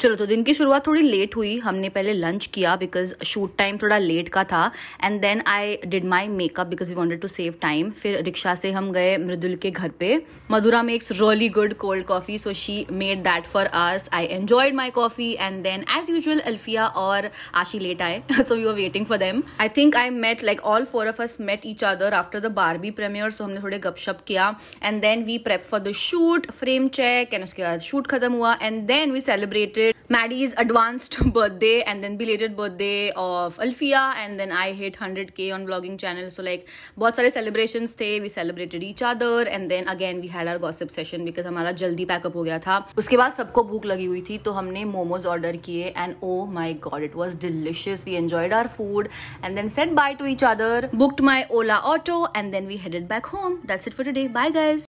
चलो तो दिन की शुरुआत थोड़ी लेट हुई हमने पहले लंच किया बिकॉज शूट टाइम थोड़ा लेट का था and then I did my makeup because we wanted to save time फिर रिक्शा से हम गए मृदुल के घर पे Madhura makes really good cold coffee so she made that for us I enjoyed my coffee and then as usual Alfiya और Aashi late आए so we are waiting for them I think I met like all four of us met each other after the Barbie premiere so हमने थोड़े गपशप किया and then we prep for the shoot frame check and उसके बाद shoot खत्म हुआ and then we celebrated celebrate Maddie's advanced birthday and then belated birthday of Alfia and then I hit 100k on vlogging channel so like बहुत सारे celebrations थे we celebrated each other and then again we had our gossip session because हमारा जल्दी pack up हो गया था उसके बाद सबको भूख लगी हुई थी तो हमने मोमोज ऑर्डर किए and oh my god it was delicious we enjoyed our food and then said bye to each other booked my Ola auto and then we headed back home that's it for today bye guys